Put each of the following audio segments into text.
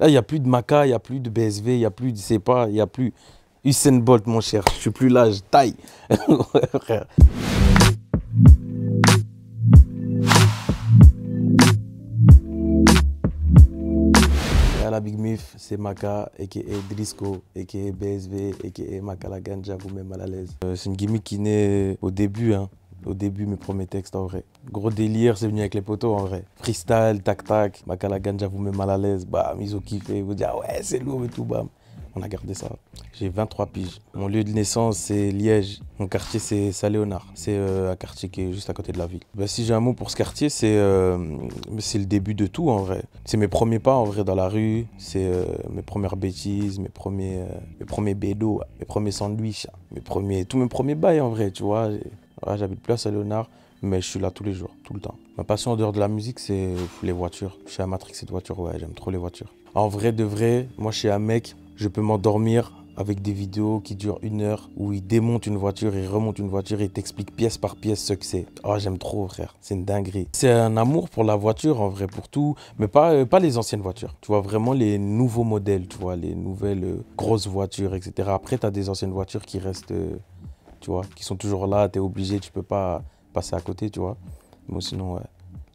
Là, il n'y a plus de Maca, il n'y a plus de BSV, il n'y a plus de CEPA, il n'y a plus Usain Bolt, mon cher. Je suis plus là, je taille. la Big Mif, c'est Maka, a.k.a. Drisco, a.k.a. BSV, a.k.a. Maka la Ganja, vous même mal à l'aise. Euh, c'est une gimmick qui naît au début, hein. Au début, mes premiers textes en vrai. Gros délire, c'est venu avec les poteaux en vrai. Freestyle, tac-tac, Makalaganja vous met mal à l'aise, bam, ils ont kiffé, vous dites ah « ouais, c'est lourd et tout, bam. On a gardé ça. J'ai 23 piges. Mon lieu de naissance, c'est Liège. Mon quartier, c'est Saint-Léonard. C'est euh, un quartier qui est juste à côté de la ville. bah si j'ai un mot pour ce quartier, c'est euh, c'est le début de tout en vrai. C'est mes premiers pas en vrai dans la rue. C'est euh, mes premières bêtises, mes premiers, mes premiers bédos, mes premiers sandwichs, mes premiers, tous mes premiers bails en vrai, tu vois j'habite plus à léonard mais je suis là tous les jours, tout le temps. Ma passion en dehors de la musique, c'est les voitures. Je suis et de voitures, ouais, j'aime trop les voitures. En vrai de vrai, moi je suis un mec, je peux m'endormir avec des vidéos qui durent une heure où il démonte une voiture, il remonte une voiture, il t'explique pièce par pièce ce que c'est. Oh, j'aime trop, frère. C'est une dinguerie. C'est un amour pour la voiture, en vrai, pour tout, mais pas, euh, pas les anciennes voitures. Tu vois, vraiment les nouveaux modèles, tu vois, les nouvelles euh, grosses voitures, etc. Après, tu as des anciennes voitures qui restent. Euh, tu vois, qui sont toujours là, tu es obligé, tu peux pas passer à côté, tu vois. Mais sinon, ouais,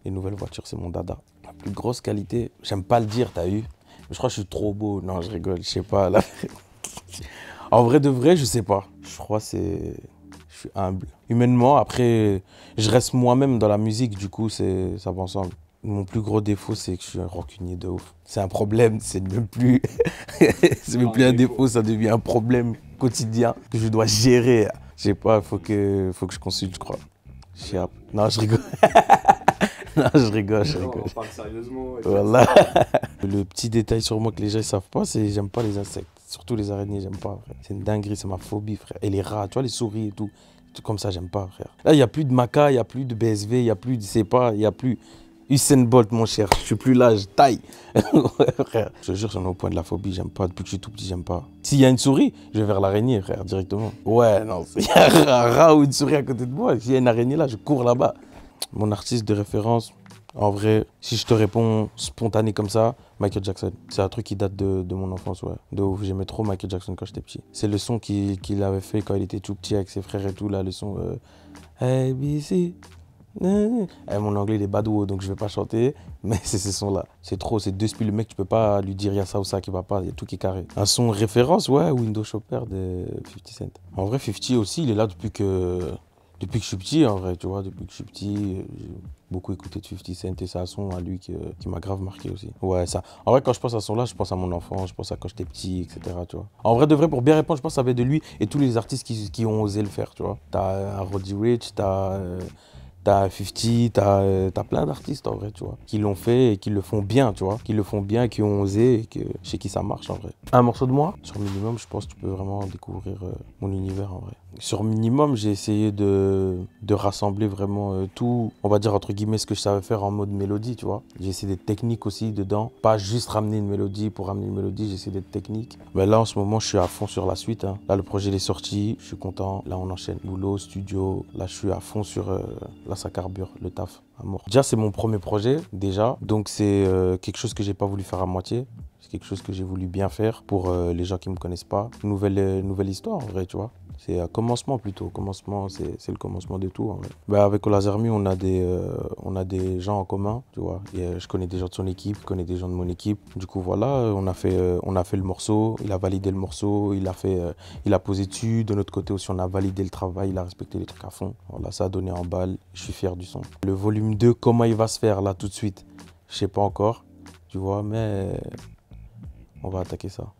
les nouvelles voitures, c'est mon dada. La plus grosse qualité, j'aime pas le dire, t'as eu Je crois que je suis trop beau. Non, je rigole, je sais pas. Là. en vrai de vrai, je sais pas. Je crois que c'est. Je suis humble. Humainement, après, je reste moi-même dans la musique, du coup, c'est ça va ensemble. Mon plus gros défaut, c'est que je suis un rancunier de ouf. C'est un problème, c'est même plus, c'est même plus un défaut, ça devient un problème quotidien que je dois gérer je sais pas, faut que, faut que je consulte, je crois. Non, je rigole. non, je rigole, je rigole. On parle sérieusement. Voilà. Le petit détail sur moi que les gens ne savent pas, c'est j'aime pas les insectes. Surtout les araignées, j'aime pas. C'est une dinguerie, c'est ma phobie, frère. Et les rats, tu vois, les souris et tout. Tout comme ça, j'aime pas, frère. Là, il n'y a plus de maca, il n'y a plus de BSV, il n'y a plus de pas, il n'y a plus. Usain Bolt, mon cher, je suis plus là, je taille. frère, je te jure, j'en ai au point de la phobie, j'aime pas. Depuis que je suis tout petit, j'aime pas. S'il y a une souris, je vais vers l'araignée, frère, directement. Ouais, non, il y a un rat ou une souris à côté de moi, s'il y a une araignée là, je cours là-bas. Mon artiste de référence, en vrai, si je te réponds spontané comme ça, Michael Jackson. C'est un truc qui date de, mon enfance, ouais. De ouf, J'aimais trop Michael Jackson quand j'étais petit. C'est le son qu'il avait fait quand il était tout petit avec ses frères et tout, là, le son. Euh, ABC, eh, eh, mon anglais il est badou, donc je vais pas chanter, mais c'est ce son là C'est trop, c'est deux spiels. Le mec, tu peux pas lui dire il y a ça ou ça qui va pas, il y a tout qui est carré. Un son référence, ouais, Windows Shopper de 50 Cent. En vrai, 50 aussi, il est là depuis que, depuis que je suis petit, en vrai, tu vois, depuis que je suis petit, j'ai beaucoup écouté de 50 Cent et c'est un son à lui qui, m'a grave marqué aussi. Ouais, ça. En vrai, quand je pense à ce son-là, je pense à mon enfant, je pense à quand j'étais petit, etc. Tu vois. En vrai, de vrai, pour bien répondre, je pense à de lui et tous les artistes qui, ont osé le faire, tu vois. T'as euh, un Roddy Rich, t'as. Euh, T'as 50, t'as euh, as plein d'artistes en vrai, tu vois, qui l'ont fait et qui le font bien, tu vois, qui le font bien, qui ont osé et que, chez qui ça marche en vrai. Un morceau de moi, sur Minimum, je pense que tu peux vraiment découvrir euh, mon univers en vrai. Sur Minimum, j'ai essayé de, de rassembler vraiment euh, tout, on va dire entre guillemets, ce que je savais faire en mode mélodie, tu vois. J'ai essayé des techniques aussi dedans, pas juste ramener une mélodie pour ramener une mélodie, j'ai essayé des techniques. Mais là, en ce moment, je suis à fond sur la suite. Hein. Là, le projet est sorti, je suis content. Là, on enchaîne boulot, studio. Là, je suis à fond sur ça carbure le taf amour. Déjà, c'est mon premier projet, déjà. Donc, c'est euh, quelque chose que j'ai pas voulu faire à moitié. C'est quelque chose que j'ai voulu bien faire pour euh, les gens qui me connaissent pas. Nouvelle, euh, nouvelle histoire, en vrai, tu vois. C'est un commencement plutôt. Commencement, c'est le commencement de tout. Bah, avec Olazermi, on, a des, euh, on a des gens en commun, tu vois. Et, euh, je connais des gens de son équipe, je connais des gens de mon équipe. Du coup, voilà, euh, on a fait, on a fait le morceau, il a validé le morceau, il a, fait, il a posé dessus. De notre côté aussi, on a validé le travail, il a respecté les trucs à fond. Voilà, ça a donné en balle, je suis fier du son. Le volume 2, comment il va se faire là tout de suite Je sais pas encore, tu vois, mais on va attaquer ça.